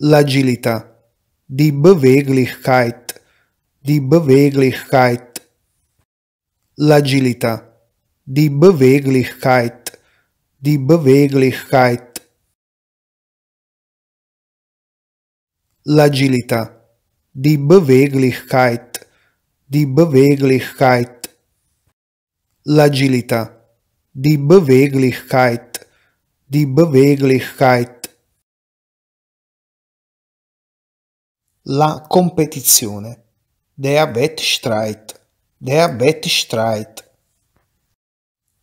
l'agilità. Die Beweglichkeit. Die Beweglichkeit. L'agilità. Die Beweglichkeit. Die Beweglichkeit. L'agilità. Die Beweglichkeit. Die Beweglichkeit. L'agilità. Die Beweglichkeit. Die Beweglichkeit. la competizione. Der Wettstreit. Der Wettstreit.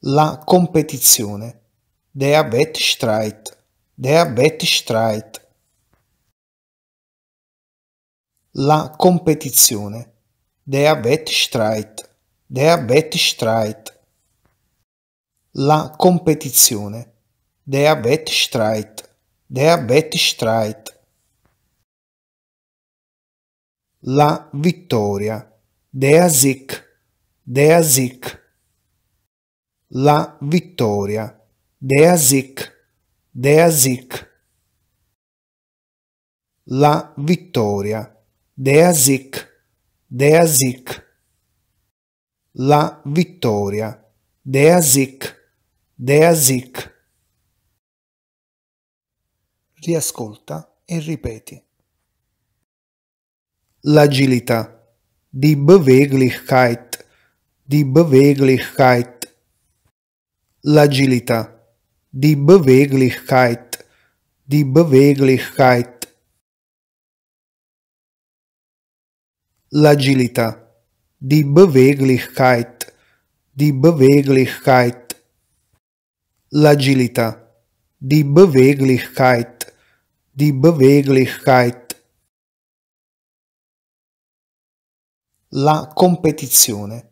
La competizione. Der Wettstreit. Der Wettstreit. La competizione. Der Wettstreit. Der Wettstreit. La competizione. Der Wettstreit. Der Wettstreit. la vittoria. Dea sic, dea sic. La vittoria. Dea sic, dea sic. La vittoria. Dea sic, dea sic. La vittoria. Dea sic, dea sic. Riascolta e ripeti l'agilità. Die Beweglichkeit. Die Beweglichkeit. L'agilità. Die Beweglichkeit. Die Beweglichkeit. L'agilità. Die Beweglichkeit. Die Beweglichkeit. L'agilità. Die Beweglichkeit. Die Beweglichkeit. la competizione.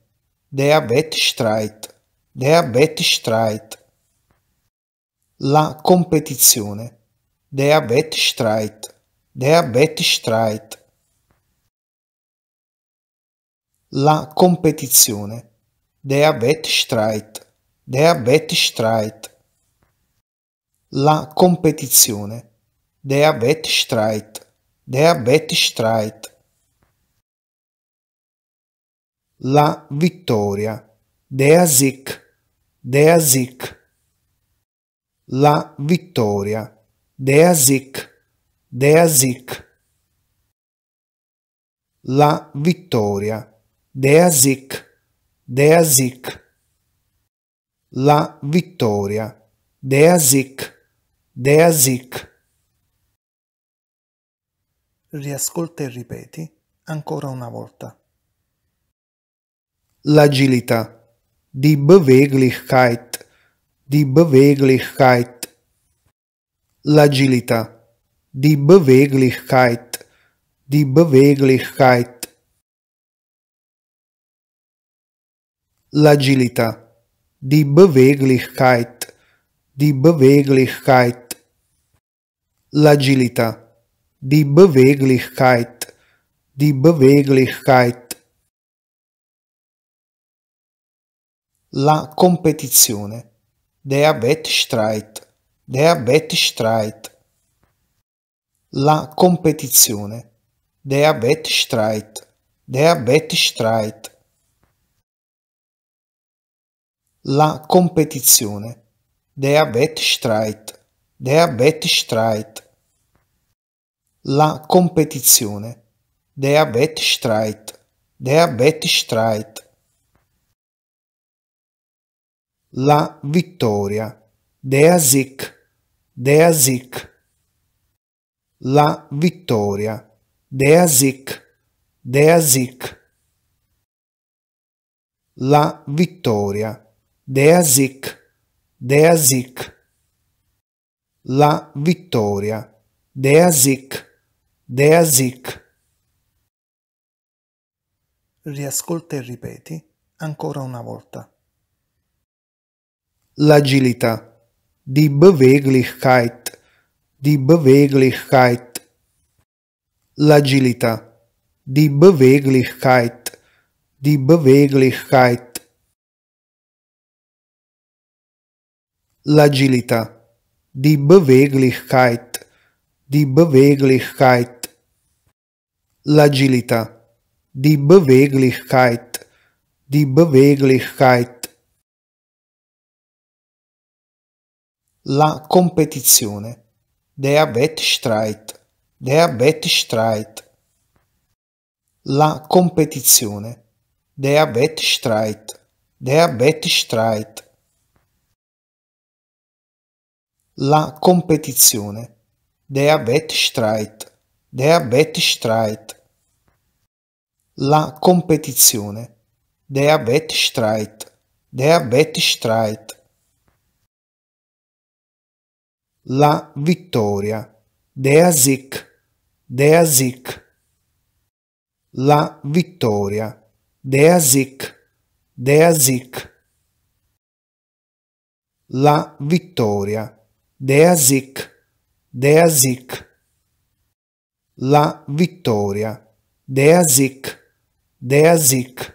Der Wettstreit. Der Wettstreit. La competizione. Der Wettstreit. Der Wettstreit. La competizione. Der Wettstreit. Der Wettstreit. La competizione. Der Wettstreit. Der Wettstreit la vittoria. Dea Sieg, Dea Sieg. La vittoria. Dea Sieg, Dea Sieg. La vittoria. Dea Sieg, Dea Sieg. La vittoria. Dea Sieg, Dea Sieg. Riascolta e ripeti ancora una volta l'agilità, die Beweglichkeit, die Beweglichkeit, l'agilità, die Beweglichkeit, die Beweglichkeit, l'agilità, die Beweglichkeit, die Beweglichkeit, l'agilità, die Beweglichkeit, die Beweglichkeit, la competizione. Der Wettstreit. Der Wettstreit. La competizione. Der Wettstreit. Der Wettstreit. La competizione. Der Wettstreit. Der Wettstreit. La competizione. Der Wettstreit. Der Wettstreit. la vittoria. Dea sic, dea sic. La vittoria. Dea sic, dea sic. La vittoria. Dea sic, dea sic. La vittoria. Dea sic, dea sic. Riascolta e ripeti ancora una volta l'agilità, die Beweglichkeit, die Beweglichkeit, l'agilità, die Beweglichkeit, die Beweglichkeit, l'agilità, die Beweglichkeit, die Beweglichkeit, l'agilità, die Beweglichkeit, die Beweglichkeit, la competizione. Der Wettstreit. Der Wettstreit. La competizione. Der Wettstreit. Der Wettstreit. La competizione. Der Wettstreit. Der Wettstreit. La competizione. Der Wettstreit. Der Wettstreit la vittoria. Dea sic, dea sic. La vittoria. Dea sic, dea sic. La vittoria. Dea sic, dea sic. La vittoria. Dea sic, dea sic.